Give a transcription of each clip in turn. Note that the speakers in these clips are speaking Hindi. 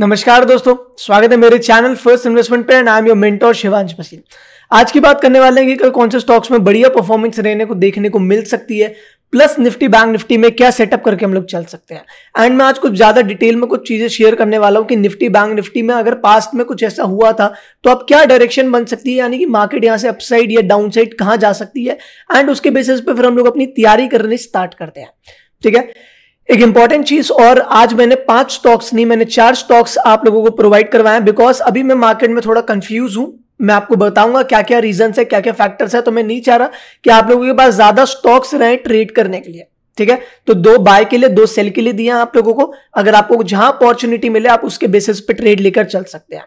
नमस्कार दोस्तों स्वागत है मेरे चैनल फर्स्ट इन्वेस्टमेंट पे and I am your Shivansh मसीन आज की बात करने वाले हैं कि कल कौन से स्टॉक्स में बढ़िया परफॉर्मेंस रहने को देखने को मिल सकती है प्लस निफ्टी बैंक निफ्टी में क्या सेटअप करके हम लोग चल सकते हैं एंड मैं आज कुछ ज़्यादा डिटेल में कुछ चीज़ें शेयर करने वाला हूँ कि निफ्टी बैंक निफ्टी में अगर पास्ट में कुछ ऐसा हुआ था तो अब क्या डायरेक्शन बन सकती है यानी कि मार्केट यहाँ से अपसाइड या डाउन साइड कहाँ जा सकती है एंड उसके बेसिस पे फिर हम लोग अपनी तैयारी करने स्टार्ट करते हैं ठीक है एक इंपॉर्टेंट चीज और आज मैंने पांच स्टॉक्स नहीं मैंने चार स्टॉक्स आप लोगों को प्रोवाइड करवाए बिकॉज अभी मैं मार्केट में थोड़ा कंफ्यूज हूं मैं आपको बताऊंगा क्या क्या रीजन है क्या क्या फैक्टर्स है तो मैं नहीं चाह रहा कि आप लोगों के पास ज्यादा स्टॉक्स रहे ट्रेड करने के लिए ठीक है तो दो बाय के लिए दो सेल के लिए दिया आप लोगों को अगर आपको जहां अपॉर्चुनिटी मिले आप उसके बेसिस पे ट्रेड लेकर चल सकते हैं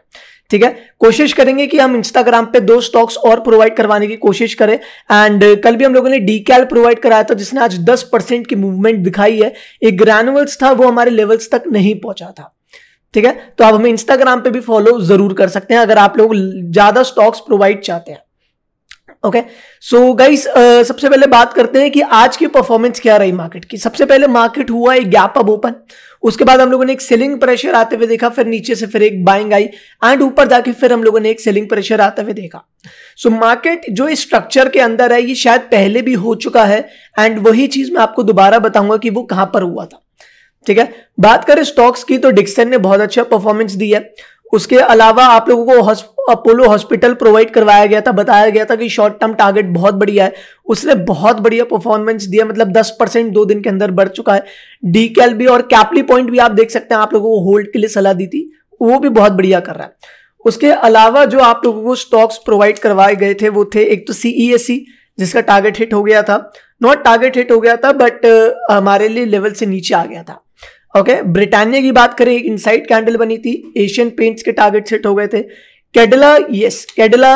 ठीक है कोशिश करेंगे कि हम इंस्टाग्राम पे दो स्टॉक्स और प्रोवाइड करवाने की कोशिश करें एंड uh, कल भी हम लोगों ने डी कैल प्रोवाइड कराया था जिसने आज 10 परसेंट की मूवमेंट दिखाई है एक ग्रैनुअल्स था वो हमारे लेवल्स तक नहीं पहुंचा था ठीक है तो आप हमें इंस्टाग्राम पे भी फॉलो जरूर कर सकते हैं अगर आप लोग ज्यादा स्टॉक्स प्रोवाइड चाहते हैं ओके सो गाइस सबसे पहले बात करते हैं कि आज की परफॉर्मेंस क्या रही मार्केट की सबसे पहले मार्केट हुआ एक गैप अप ओपन उसके बाद हम लोगों ने एक सेलिंग प्रेशर आते हुए देखा फिर नीचे से फिर एक बाइंग आई एंड ऊपर जाके फिर हम लोगों ने एक सेलिंग प्रेशर आते हुए देखा सो so, मार्केट जो इस स्ट्रक्चर के अंदर है ये शायद पहले भी हो चुका है एंड वही चीज मैं आपको दोबारा बताऊंगा कि वो कहां पर हुआ था ठीक है बात करें स्टॉक्स की तो डिक्सन ने बहुत अच्छा परफॉर्मेंस दी है उसके अलावा आप लोगों को अपोलो हॉस्पिटल प्रोवाइड करवाया गया था बताया गया था कि शॉर्ट टर्म टारगेट बहुत बढ़िया है उसने बहुत बढ़िया परफॉर्मेंस दिया मतलब 10 परसेंट दो दिन के अंदर बढ़ चुका है डी कैल भी और कैपली पॉइंट भी आप देख सकते हैं आप लोगों को होल्ड के लिए सलाह दी थी वो भी बहुत बढ़िया कर रहा है उसके अलावा जो आप लोगों को स्टॉक्स प्रोवाइड करवाए गए थे वो थे एक तो सी e e, जिसका टारगेट हिट हो गया था नॉट टारगेट हिट हो गया था बट हमारे लिए लेवल से नीचे आ गया था ओके ब्रिटानिया की बात करें एक इनसाइड कैंडल बनी थी एशियन पेंट्स के टारगेट सेट हो गए थे कैडला यस कैडला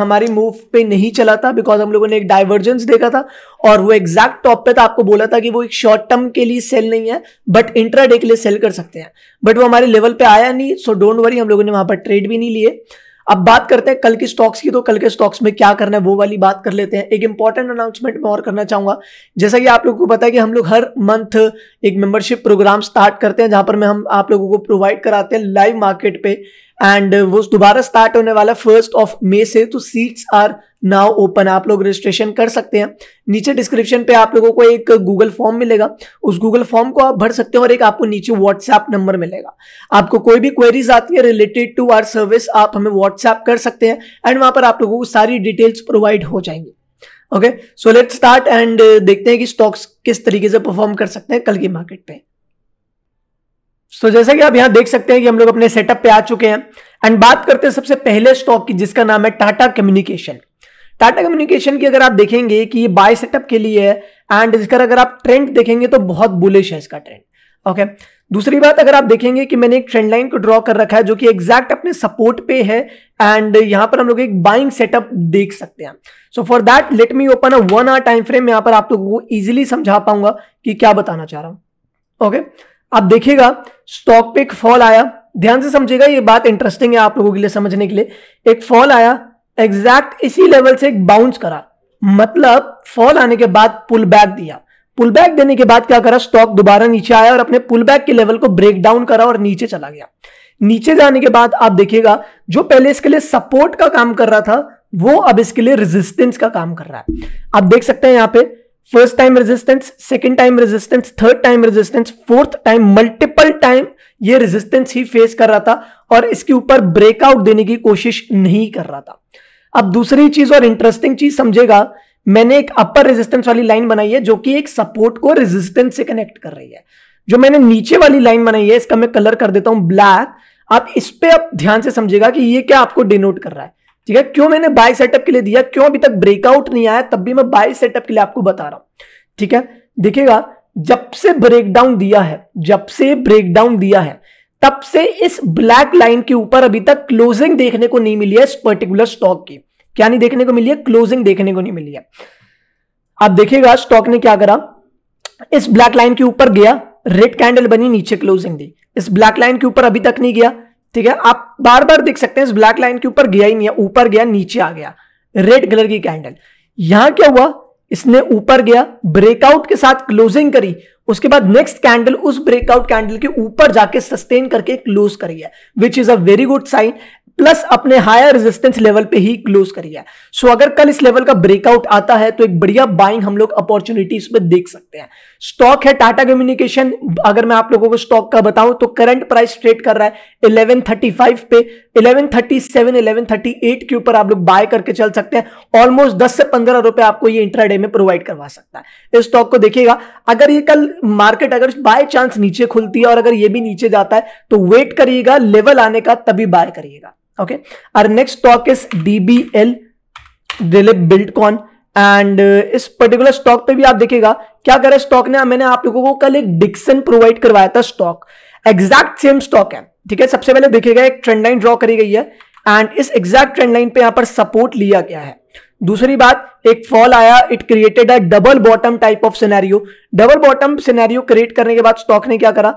हमारी मूव पे नहीं चला था बिकॉज हम लोगों ने एक डाइवर्जेंस देखा था और वो एग्जैक्ट टॉप पे था आपको बोला था कि वो एक शॉर्ट टर्म के लिए सेल नहीं है बट इंट्राडे के लिए सेल कर सकते हैं बट वो हमारे लेवल पे आया नहीं सो डोंट वरी हम लोगों ने वहां पर ट्रेड भी नहीं लिए अब बात करते हैं कल के स्टॉक्स की तो कल के स्टॉक्स में क्या करना है वो वाली बात कर लेते हैं एक इंपॉर्टेंट अनाउंसमेंट मैं और करना चाहूंगा जैसा कि आप लोगों को पता है कि हम लोग हर मंथ एक मेंबरशिप प्रोग्राम स्टार्ट करते हैं जहां पर मैं हम आप लोगों को प्रोवाइड कराते हैं लाइव मार्केट पे एंड वो दोबारा स्टार्ट होने वाला फर्स्ट ऑफ मे से तो सीट्स आर नाउ ओपन आप लोग रजिस्ट्रेशन कर सकते हैं नीचे डिस्क्रिप्शन पे आप लोगों को एक गूगल फॉर्म मिलेगा उस गूगल फॉर्म को आप भर सकते हैं और एक आपको नीचे व्हाट्सएप नंबर मिलेगा आपको कोई भी क्वेरीज आती है रिलेटेड टू आर सर्विस आप हमें व्हाट्सएप कर सकते हैं एंड वहां पर आप लोगों को सारी डिटेल्स प्रोवाइड हो जाएंगी okay so let start and देखते हैं कि स्टॉक्स किस तरीके से परफॉर्म कर सकते हैं कल की मार्केट पे सो so, जैसा कि आप यहां देख सकते हैं कि हम लोग अपने सेटअप पे आ चुके हैं एंड बात करते हैं सबसे पहले स्टॉक की जिसका नाम है टाटा कम्युनिकेशन टाटा कम्युनिकेशन की अगर आप देखेंगे कि ये बाय सेटअप के लिए है एंड इसका अगर आप ट्रेंड देखेंगे तो बहुत बुलिश है इसका ट्रेंड ओके दूसरी बात अगर आप देखेंगे कि मैंने एक ट्रेंड लाइन को ड्रॉ कर रखा है जो कि एग्जैक्ट अपने सपोर्ट पे है एंड यहां पर हम लोग एक बाइंग सेटअप देख सकते हैं so for that let me open a one hour time frame यहां पर आप लोगों को इजीली समझा पाऊंगा कि क्या बताना चाह रहा हूं ओके okay. आप देखिएगा स्टॉक पे एक फॉल आया ध्यान से समझिएगा ये बात इंटरेस्टिंग है आप लोगों के लिए समझने के लिए एक फॉल आया एग्जैक्ट इसी लेवल से एक बाउंस करा मतलब फॉल आने के बाद पुल बैक दिया पुल बैक देने के बाद क्या करा स्टॉक दोबारा नीचे आया और अपने पुल बैक के लेवल को ब्रेक डाउन करा और नीचे चला गया नीचे जाने के बाद आप देखिएगा जो पहले इसके लिए सपोर्ट का काम कर रहा था वो अब इसके लिए रेजिस्टेंस का काम कर रहा है आप देख सकते हैं यहां पे first time resistance second time resistance third time resistance fourth time multiple time ये रेजिस्टेंस ही फेस कर रहा था और इसके ऊपर ब्रेकआउट देने की कोशिश नहीं कर रहा था अब दूसरी चीज और इंटरेस्टिंग चीज समझेगा मैंने एक अपर रेजिस्टेंस वाली लाइन बनाई है जो कि एक सपोर्ट को रेजिस्टेंस से कनेक्ट कर रही है जो मैंने नीचे वाली लाइन बनाई है इसका मैं कलर कर देता हूं ब्लैक आप इस पर आप ध्यान से समझेगा कि ये क्या आपको डिनोट कर रहा है ठीक है क्यों मैंने बाय सेटअप के लिए दिया क्यों अभी तक ब्रेकआउट नहीं आया तब भी मैं बाय सेटअप के लिए आपको बता रहा हूं ठीक है देखिएगा जब से ब्रेकडाउन दिया है जब से ब्रेकडाउन दिया है तब से इस ब्लैक लाइन के ऊपर अभी तक क्लोजिंग देखने को नहीं मिली है इस पर्टिकुलर स्टॉक की क्या नहीं देखने को मिली है क्लोजिंग देखने को नहीं मिली है आप देखिएगा स्टॉक ने क्या करा इस ब्लैक लाइन के ऊपर गया रेड कैंडल बनी नीचे क्लोजिंग दी इस ब्लैक लाइन के ऊपर अभी तक नहीं गया ठीक है आप बार बार देख सकते हैं इस ब्लैक लाइन के ऊपर गया ही नहीं ऊपर गया नीचे आ गया रेड कलर की कैंडल यहां क्या हुआ इसने ऊपर गया ब्रेकआउट के साथ क्लोजिंग करी उसके बाद नेक्स्ट कैंडल उस ब्रेकआउट कैंडल के ऊपर जाके सस्टेन करके क्लोज करी है which is a very good sign plus अपने हायर रेजिस्टेंस लेवल पे ही क्लोज करी है सो so, अगर कल इस लेवल का ब्रेकआउट आता है तो एक बढ़िया बाइंग हम लोग अपॉर्चुनिटी में देख सकते हैं स्टॉक है टाटा कम्युनिकेशन अगर मैं आप लोगों को स्टॉक का बताऊं तो करंट प्राइस ट्रेड कर रहा है 1135 पे 1137 1138 के ऊपर आप लोग बाय करके चल सकते हैं ऑलमोस्ट 10 से पंद्रह रुपए आपको ये इंट्राडे में प्रोवाइड करवा सकता है इस स्टॉक को देखिएगा अगर ये कल मार्केट अगर बाय चांस नीचे खुलती है और अगर ये भी नीचे जाता है तो वेट करिएगा लेवल आने का तभी बाय करिएगा ओके और next stock is DBL Dilip Buildcon and इस पर्टिकुलर स्टॉक पे भी आप देखिएगा क्या करे स्टॉक ने मैंने आप लोगों को कल एक डिक्सन प्रोवाइड करवाया था स्टॉक एग्जैक्ट सेम स्टॉक है ठीक है सबसे पहले देखिएगा एक ट्रेंड लाइन ड्रॉ करी गई है एंड इस एग्जैक्ट ट्रेंड लाइन पे यहां पर सपोर्ट लिया गया है दूसरी बात एक फॉल आया it created a double bottom type of scenario double bottom scenario create करने के बाद स्टॉक ने क्या करा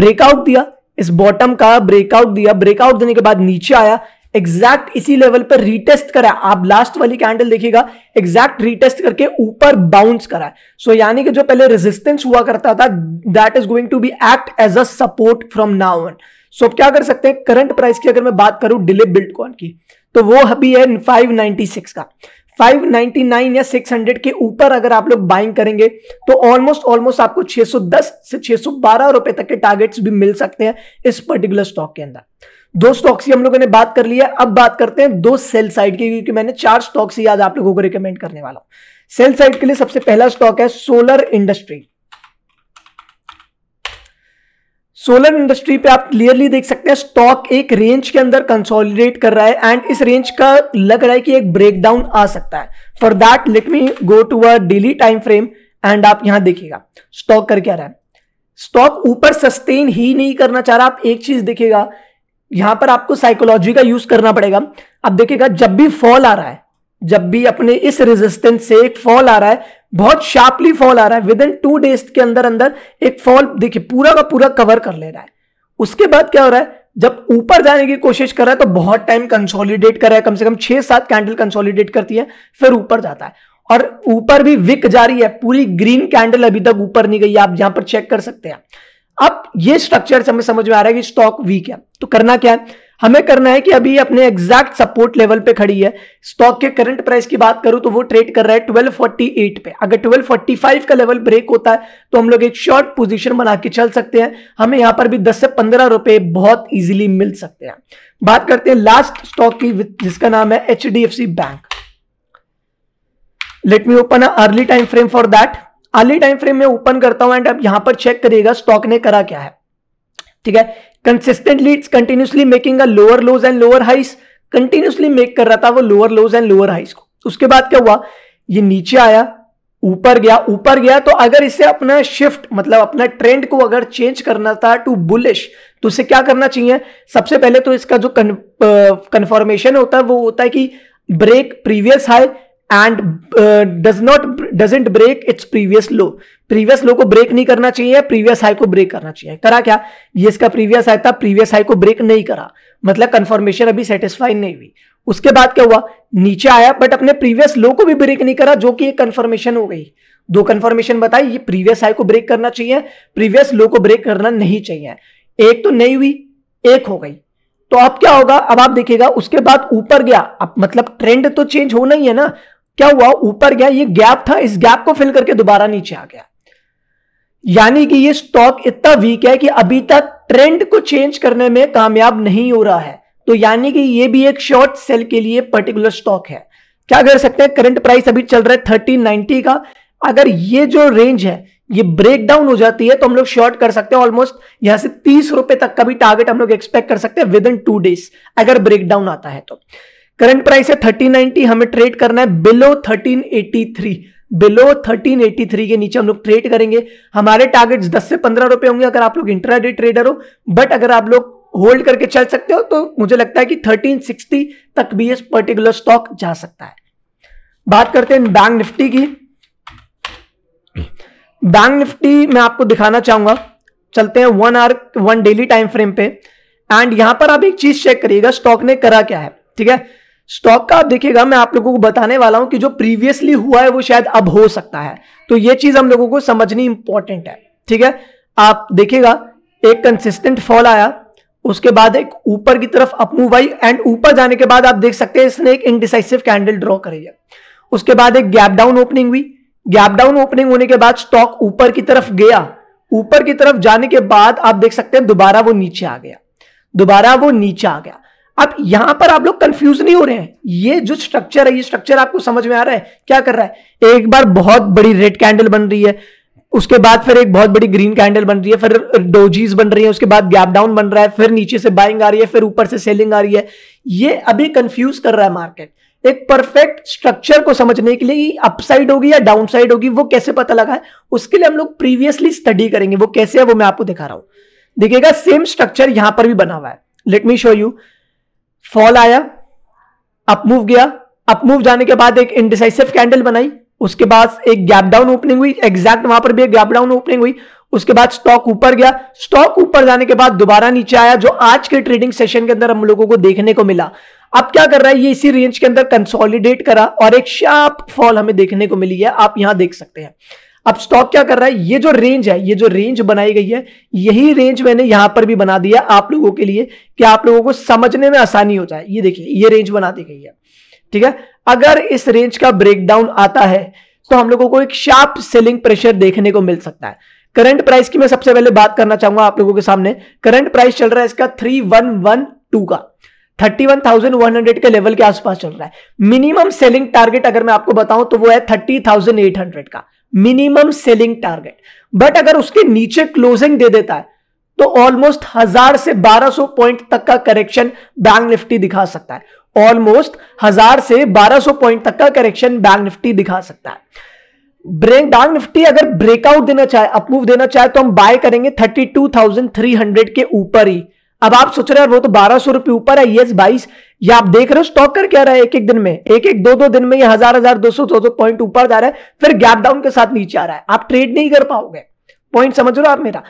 ब्रेकआउट दिया इस बॉटम का ब्रेकआउट दिया ब्रेकआउट देने के बाद नीचे आया एग्जैक्ट इसी लेवल पर रीटेस्ट करा आप लास्ट वाली कैंडल देखिएगा एग्जैक्ट रीटेस्ट करके ऊपर बाउंस करा सो so, यानी कि जो पहले रेजिस्टेंस हुआ करता था that is going to be act as a support from now on so क्या कर सकते हैं करंट प्राइस की अगर मैं बात करूं डिले बिल्ड कॉन की तो वो अभी है 596 का 599 या 600 के ऊपर अगर आप लोग बाइंग करेंगे तो ऑलमोस्ट ऑलमोस्ट आपको 610 से 612 रुपए तक के टारगेट्स भी मिल सकते हैं इस पर्टिकुलर स्टॉक के अंदर दो स्टॉक्स की हम लोगों ने बात कर लिया अब बात करते हैं दो सेल साइड की क्योंकि मैंने चार स्टॉक्स ही आज आप लोगों को रिकमेंड करने वाला हूं सेल साइड के लिए सबसे पहला स्टॉक है सोलर इंडस्ट्री सोलर इंडस्ट्री पे आप क्लियरली देख सकते हैं स्टॉक एक रेंज के अंदर कंसोलिडेट कर रहा है एंड इस रेंज का लग रहा है कि एक ब्रेकडाउन आ सकता है for that let me go to a daily time frame and आप यहां देखिएगा स्टॉक कर क्या रहा है स्टॉक ऊपर सस्टेन ही नहीं करना चाह रहा आप एक चीज देखिएगा यहां पर आपको साइकोलॉजी का यूज करना पड़ेगा आप देखिएगा जब भी फॉल आ रहा है जब भी अपने इस रेजिस्टेंस से एक फॉल आ रहा है बहुत शार्पली फॉल आ रहा है विद इन टू डेज के अंदर अंदर एक फॉल देखिए पूरा का पूरा कवर कर ले रहा है उसके बाद क्या हो रहा है जब ऊपर जाने की कोशिश कर रहा है तो बहुत टाइम कंसोलिडेट कर रहा है कम से कम छह सात कैंडल कंसोलिडेट करती है फिर ऊपर जाता है और ऊपर भी विक जारी है पूरी ग्रीन कैंडल अभी तक ऊपर नहीं गई आप यहां पर चेक कर सकते हैं अब ये स्ट्रक्चर से हमें समझ में आ रहा है कि स्टॉक वीक है तो करना क्या है हमें करना है कि अभी अपने एग्जैक्ट सपोर्ट लेवल पे खड़ी है स्टॉक के करंट प्राइस की बात करूं तो वो ट्रेड कर रहा है 1248 पे अगर 1245 का लेवल ब्रेक होता है तो हम लोग एक शॉर्ट पोजीशन बना के चल सकते हैं हमें यहां पर भी 10 से 15 रुपए बहुत इजीली मिल सकते हैं बात करते हैं लास्ट स्टॉक की जिसका नाम है H bank let me open early time frame for that early time frame में ओपन करता हूं एंड अब यहां पर चेक करिएगा स्टॉक ने करा क्या है ठीक है consistently it's continuously making a lower lows and lower highs continuously make कर रहा था वो लोअर लोज एंड लोअर हाइस को उसके बाद क्या हुआ ये नीचे आया ऊपर गया ऊपर गया तो अगर इसे अपना शिफ्ट मतलब अपना ट्रेंड को अगर चेंज करना था टू बुलिश तो इसे क्या करना चाहिए सबसे पहले तो इसका जो कन्फर्मेशन होता है वो होता है कि break previous high and does not doesn't break its previous low previous low को ब्रेक नहीं करना चाहिए प्रीवियस हाई को ब्रेक करना चाहिए करा क्या ये इसका प्रीवियस हाई था प्रीवियस हाई को ब्रेक नहीं करा मतलब कंफर्मेशन अभी सेटिस्फाई नहीं हुई उसके बाद क्या हुआ नीचे आया बट अपने प्रीवियस लो को भी ब्रेक नहीं करा जो कि एक कंफर्मेशन हो गई दो कंफर्मेशन बताई ये प्रीवियस हाई को ब्रेक करना चाहिए प्रीवियस लो को ब्रेक करना नहीं चाहिए एक तो नहीं हुई एक हो गई तो अब क्या होगा अब आप देखिएगा उसके बाद ऊपर गया अब मतलब ट्रेंड तो चेंज होना ही है ना क्या हुआ ऊपर गया ये गैप था इस गैप को फिल करके दोबारा नीचे आ गया यानी कि ये स्टॉक इतना वीक है कि अभी तक ट्रेंड को चेंज करने में कामयाब नहीं हो रहा है तो यानी कि ये भी एक शॉर्ट सेल के लिए पर्टिकुलर स्टॉक है क्या कर सकते हैं करंट प्राइस अभी चल रहा है थर्टीन नाइनटी का अगर ये जो रेंज है ये ब्रेक डाउन हो जाती है तो हम लोग शॉर्ट कर सकते हैं ऑलमोस्ट यहां से तीस रुपए तक का भी टारगेट हम लोग एक्सपेक्ट कर सकते हैं विद इन टू डेज अगर ब्रेक डाउन आता है तो करंट प्राइस है थर्टीन नाइनटी हमें ट्रेड करना है below thirteen eighty three below thirteen eighty three के नीचे हम लोग ट्रेड करेंगे हमारे टारगेट्स दस से पंद्रह रुपए होंगे अगर आप लोग इंट्राडे ट्रेडर हो बट अगर आप लोग होल्ड करके चल सकते हो तो मुझे लगता है कि थर्टीन सिक्सटी तक भी ये पर्टिकुलर स्टॉक जा सकता है बात करते हैं बैंक निफ्टी की बैंक निफ्टी मैं आपको दिखाना चाहूंगा चलते हैं one R one daily time frame पे एंड यहां पर आप एक चीज चेक करिएगा स्टॉक ने करा क्या है ठीक है स्टॉक का आप देखिएगा मैं आप लोगों को बताने वाला हूं कि जो प्रीवियसली हुआ है वो शायद अब हो सकता है तो ये चीज हम लोगों को समझनी इंपॉर्टेंट है ठीक है आप देखिएगा एक कंसिस्टेंट फॉल आया उसके बाद एक ऊपर की तरफ अपमूव आई एंड ऊपर जाने के बाद आप देख सकते हैं इसने एक इनडिसाइसिव कैंडल ड्रॉ करी है उसके बाद एक गैप डाउन ओपनिंग हुई गैप डाउन ओपनिंग होने के बाद स्टॉक ऊपर की तरफ गया ऊपर की तरफ जाने के बाद आप देख सकते हैं दोबारा वो नीचे आ गया दोबारा वो नीचे आ गया अब यहां पर आप लोग कंफ्यूज नहीं हो रहे हैं ये जो स्ट्रक्चर है ये स्ट्रक्चर आपको समझ में आ रहा है क्या कर रहा है एक बार बहुत बड़ी रेड कैंडल बन रही है उसके बाद फिर एक बहुत बड़ी ग्रीन कैंडल बन रही है फिर डोजीज बन रही है उसके बाद गैप डाउन बन रहा है फिर नीचे से बाइंग आ रही है फिर ऊपर से सेलिंग आ रही है ये अभी कंफ्यूज कर रहा है मार्केट एक परफेक्ट स्ट्रक्चर को समझने के लिए अपसाइड होगी या डाउन साइड होगी वो कैसे पता लगा है उसके लिए हम लोग प्रीवियसली स्टडी करेंगे वो कैसे है वो मैं आपको दिखा रहा हूं देखिएगा सेम स्ट्रक्चर यहां पर भी बना हुआ है let me show you fall आया अप मूव गया अप मूव जाने के बाद एक इंडिसाइसिव कैंडल बनाई उसके बाद एक गैप डाउन ओपनिंग हुई एग्जैक्ट वहां पर भी एक गैप डाउन ओपनिंग हुई उसके बाद स्टॉक ऊपर गया स्टॉक ऊपर जाने के बाद दोबारा नीचे आया जो आज के ट्रेडिंग सेशन के अंदर हम लोगों को देखने को मिला अब क्या कर रहा है ये इसी रेंज के अंदर कंसोलिडेट करा और एक शार्प फॉल हमें देखने को मिली है आप यहां देख सकते हैं अब स्टॉक क्या कर रहा है ये जो रेंज है ये जो रेंज बनाई गई है यही रेंज मैंने यहां पर भी बना दिया आप लोगों के लिए कि आप लोगों को समझने में आसानी हो जाए ये देखिए ये रेंज बना दी गई है ठीक है अगर इस रेंज का ब्रेकडाउन आता है तो हम लोगों को एक शार्प सेलिंग प्रेशर देखने को मिल सकता है करंट प्राइस की मैं सबसे पहले बात करना चाहूंगा आप लोगों के सामने करंट प्राइस चल रहा है इसका थ्री वन वन टू का thirty one one thousand hundred के लेवल के आसपास चल रहा है मिनिमम सेलिंग टारगेट अगर मैं आपको बताऊं तो वो है थर्टी थाउजेंड एट हंड्रेड का मिनिमम सेलिंग टारगेट बट अगर उसके नीचे क्लोजिंग दे देता है तो ऑलमोस्ट हजार से 1200 पॉइंट तक का करेक्शन बैंक निफ्टी दिखा सकता है ऑलमोस्ट हजार से 1200 पॉइंट तक का करेक्शन बैंक निफ्टी दिखा सकता है ब्रेक बैंक निफ्टी अगर ब्रेकआउट देना चाहे अपमूव देना चाहे तो हम बाय करेंगे 32,300 के ऊपर ही अब आप सोच रहे हैं वो तो बारह सौ रुपये ऊपर है यस बाईस ये आप देख रहे हो स्टॉक कर क्या रहा है एक एक दिन में एक एक दो दो दिन में ये हजार हजार दो सौ दो सौ पॉइंट ऊपर जा रहा है फिर गैप डाउन के साथ नीचे आ रहा है आप ट्रेड नहीं कर पाओगे पॉइंट समझ रहे हो आप मेरा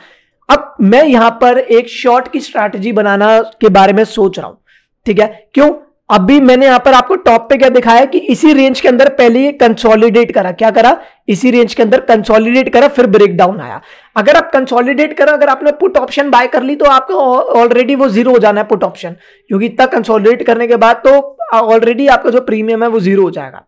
अब मैं यहां पर एक शॉर्ट की स्ट्रैटेजी बनाना के बारे में सोच रहा हूं ठीक है क्यों अभी मैंने यहां पर आपको टॉप पे क्या दिखाया कि इसी रेंज के अंदर पहले ये कंसोलिडेट करा क्या करा इसी रेंज के अंदर कंसोलिडेट करा फिर ब्रेक डाउन आया अगर आप कंसोलिडेट करा अगर आपने पुट ऑप्शन बाय कर ली तो आपको ऑलरेडी वो जीरो हो जाना है पुट ऑप्शन क्योंकि इतना कंसोलिडेट करने के बाद तो ऑलरेडी आपका जो प्रीमियम है वो जीरो हो जाएगा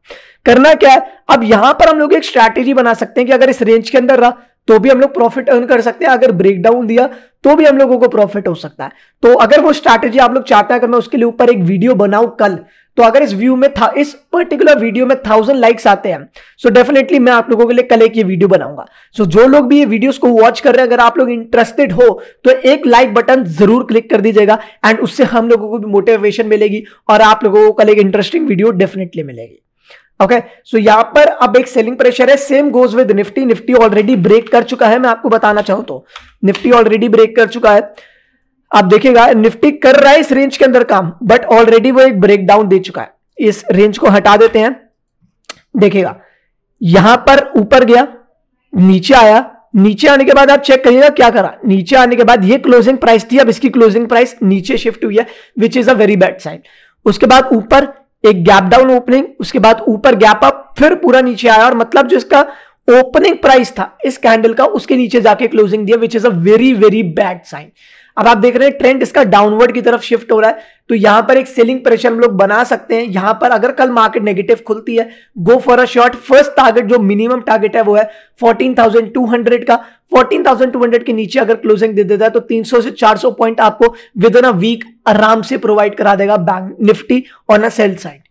करना क्या है अब यहां पर हम लोग एक स्ट्रैटेजी बना सकते हैं कि अगर इस रेंज के अंदर रहा तो भी हम लोग प्रॉफिट अर्न कर सकते हैं अगर ब्रेकडाउन दिया तो भी हम लोगों को प्रॉफिट हो सकता है तो अगर वो स्ट्रैटेजी आप लोग चाहते हैं अगर मैं उसके लिए ऊपर एक वीडियो बनाऊं कल तो अगर इस व्यू में था इस पर्टिकुलर वीडियो में थाउजेंड लाइक्स आते हैं सो डेफिनेटली मैं आप लोगों के लिए कल एक ये वीडियो बनाऊंगा सो जो लोग भी ये वीडियोस को वॉच कर रहे हैं अगर आप लोग इंटरेस्टेड हो तो एक लाइक बटन जरूर क्लिक कर दीजिएगा एंड उससे हम लोगों को भी मोटिवेशन मिलेगी और आप लोगों को कल एक इंटरेस्टिंग वीडियो डेफिनेटली मिलेगी ओके okay, सो so यहां पर अब एक सेलिंग प्रेशर है same goes with Nifty Nifty already break कर चुका है मैं आपको बताना चाहूं तो निफ्टी ऑलरेडी ब्रेक कर चुका है आप देखिएगा निफ्टी कर रहा है इस रेंज के अंदर काम बट ऑलरेडी वो एक ब्रेकडाउन दे चुका है इस रेंज को हटा देते हैं देखिएगा यहां पर ऊपर गया नीचे आया नीचे आने के बाद आप चेक करिएगा क्या करा नीचे आने के बाद ये क्लोजिंग प्राइस थी अब इसकी क्लोजिंग प्राइस नीचे शिफ्ट हुई है which is a very bad sign उसके बाद ऊपर एक गैप डाउन ओपनिंग उसके बाद ऊपर गैप अप फिर पूरा नीचे आया और मतलब जो इसका ओपनिंग प्राइस था इस कैंडल का उसके नीचे जाके क्लोजिंग दिया which is a very very bad sign अब आप देख रहे हैं ट्रेंड इसका डाउनवर्ड की तरफ शिफ्ट हो रहा है तो यहां पर एक सेलिंग प्रेशर हम लोग बना सकते हैं यहां पर अगर कल मार्केट नेगेटिव खुलती है go for a short first target जो मिनिमम टारगेट है वो है 14,200 का 14,200 के नीचे अगर क्लोजिंग दे देता है तो 300 से 400 पॉइंट आपको विद इन अ वीक आराम से प्रोवाइड करा देगा bank Nifty on a sell side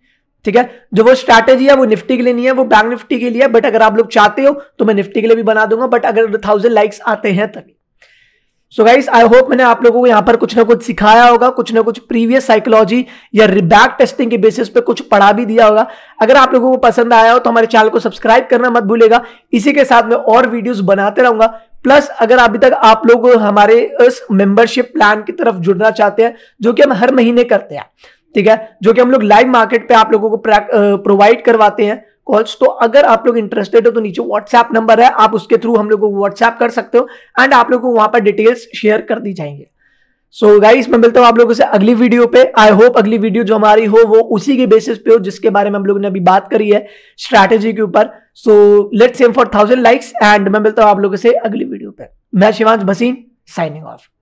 ठीक है जो वो स्ट्रैटेजी है वो निफ्टी के लिए नहीं है वो बैंक निफ्टी के लिए बट अगर आप लोग चाहते हो तो मैं निफ्टी के लिए भी बना दूंगा बट अगर थाउजेंड लाइक्स आते हैं तभी सो गाइस आई होप मैंने आप लोगों को यहाँ पर कुछ ना कुछ सिखाया होगा कुछ ना कुछ प्रीवियस साइकोलॉजी या रिबैक टेस्टिंग के बेसिस पे कुछ पढ़ा भी दिया होगा अगर आप लोगों को पसंद आया हो तो हमारे चैनल को सब्सक्राइब करना मत भूलेगा इसी के साथ में और वीडियोस बनाते रहूंगा प्लस अगर अभी तक आप लोग हमारे इस मेंबरशिप प्लान की तरफ जुड़ना चाहते हैं जो कि हम हर महीने करते हैं ठीक है जो कि हम लोग लाइव मार्केट पे आप लोगों को प्रोवाइड करवाते हैं कॉल्स तो अगर आप लोग इंटरेस्टेड हो तो नीचे व्हाट्सएप नंबर है आप उसके थ्रू हम लोग को व्हाट्सएप कर सकते हो एंड आप लोग को वहां पर डिटेल्स शेयर कर दी जाएंगे सो so गाइस मैं मिलता हूँ आप लोगों से अगली वीडियो पे आई होप अगली वीडियो जो हमारी हो वो उसी के बेसिस पे हो जिसके बारे में हम लोगों ने अभी बात करी है स्ट्रैटेजी के ऊपर so let's same for thousand likes and मैं मिलता हूँ आप लोगों से अगली वीडियो पे मैं शिवांश भसीन साइनिंग ऑफ